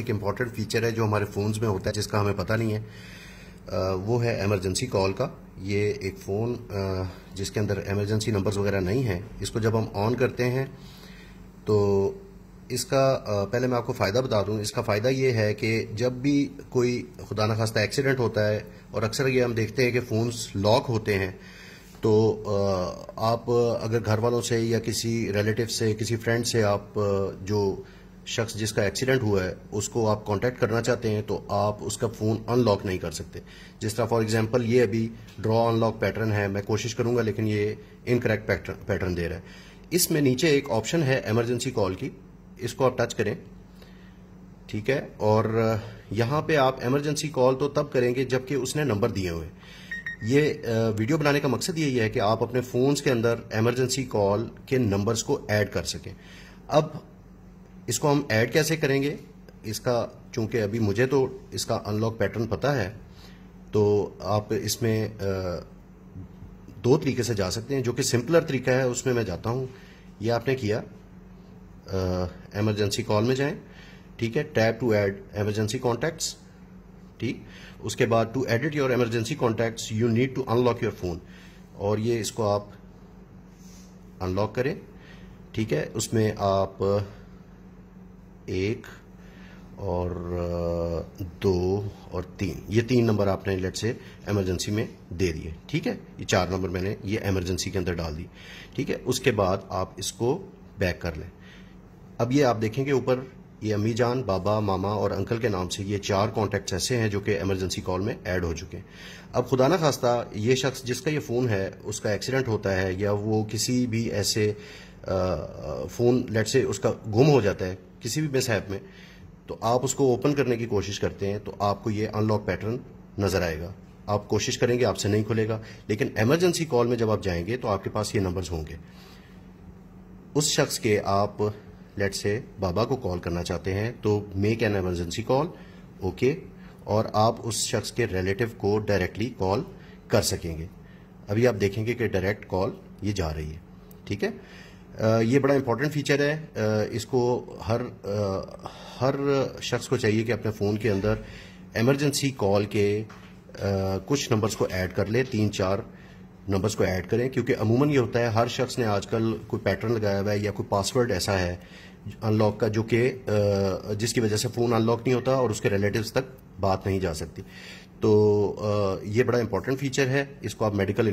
एक important feature है जो हमारे फ़ोन्स में होता है जिसका हमें पता नहीं है आ, वो है एमरजेंसी कॉल का ये एक फ़ोन जिसके अंदर एमरजेंसी नंबर्स वगैरह नहीं है इसको जब हम ऑन करते हैं तो इसका पहले मैं आपको फ़ायदा बता दूं इसका फ़ायदा ये है कि जब भी कोई खुदा न खास्ता एक्सीडेंट होता है और अक्सर ये हम देखते हैं कि फ़ोन्स लॉक होते हैं तो आप अगर घर वालों से या किसी रिलेटिव से किसी फ्रेंड से आप जो शख्स जिसका एक्सीडेंट हुआ है उसको आप कांटेक्ट करना चाहते हैं तो आप उसका फ़ोन अनलॉक नहीं कर सकते जिस तरह फॉर एग्जांपल ये अभी ड्रॉ अनलॉक पैटर्न है मैं कोशिश करूंगा लेकिन ये इनकरेक्ट पैटर्न दे रहा है इसमें नीचे एक ऑप्शन है एमरजेंसी कॉल की इसको आप टच करें ठीक है और यहाँ पर आप एमरजेंसी कॉल तो तब करेंगे जबकि उसने नंबर दिए हुए ये वीडियो बनाने का मकसद यही है कि आप अपने फ़ोन्स के अंदर एमरजेंसी कॉल के नंबर्स को ऐड कर सकें अब इसको हम ऐड कैसे करेंगे इसका चूंकि अभी मुझे तो इसका अनलॉक पैटर्न पता है तो आप इसमें दो तरीके से जा सकते हैं जो कि सिंपलर तरीका है उसमें मैं जाता हूँ ये आपने किया एमरजेंसी कॉल में जाएं ठीक है tap to add emergency contacts ठीक उसके बाद to edit your emergency contacts you need to unlock your phone और ये इसको आप अनलॉक करें ठीक है उसमें आप एक और दो और तीन ये तीन नंबर आपने लेट से इमरजेंसी में दे दिए ठीक है ये चार नंबर मैंने ये इमरजेंसी के अंदर डाल दी ठीक है उसके बाद आप इसको बैक कर लें अब ये आप देखेंगे ऊपर ये अम्मी जान बाबा मामा और अंकल के नाम से ये चार कॉन्टेक्ट ऐसे हैं जो कि इमरजेंसी कॉल में ऐड हो चुके हैं अब खुदा ना खास्ता ये शख्स जिसका ये फ़ोन है उसका एक्सीडेंट होता है या वो किसी भी ऐसे फ़ोन लेट से उसका गुम हो जाता है किसी भी बेस ऐप में तो आप उसको ओपन करने की कोशिश करते हैं तो आपको ये अनलॉक पैटर्न नजर आएगा आप कोशिश करेंगे आपसे नहीं खुलेगा लेकिन एमरजेंसी कॉल में जब आप जाएंगे तो आपके पास ये नंबर्स होंगे उस शख्स के आप लेट से बाबा को कॉल करना चाहते हैं तो make an emergency call okay और आप उस शख्स के रिलेटिव को डायरेक्टली कॉल कर सकेंगे अभी आप देखेंगे कि डायरेक्ट कॉल ये जा रही है ठीक है ये बड़ा इंपॉर्टेंट फीचर है इसको हर हर शख्स को चाहिए कि अपने फ़ोन के अंदर एमरजेंसी कॉल के कुछ नंबर्स को ऐड कर ले तीन चार नंबर्स को ऐड करें क्योंकि अमूमन ये होता है हर शख्स ने आजकल कोई पैटर्न लगाया हुआ है या कोई पासवर्ड ऐसा है अनलॉक का जो कि जिसकी वजह से फ़ोन अनलॉक नहीं होता और उसके रिलेटिव्स तक बात नहीं जा सकती तो ये बड़ा इंपॉर्टेंट फीचर है इसको आप मेडिकल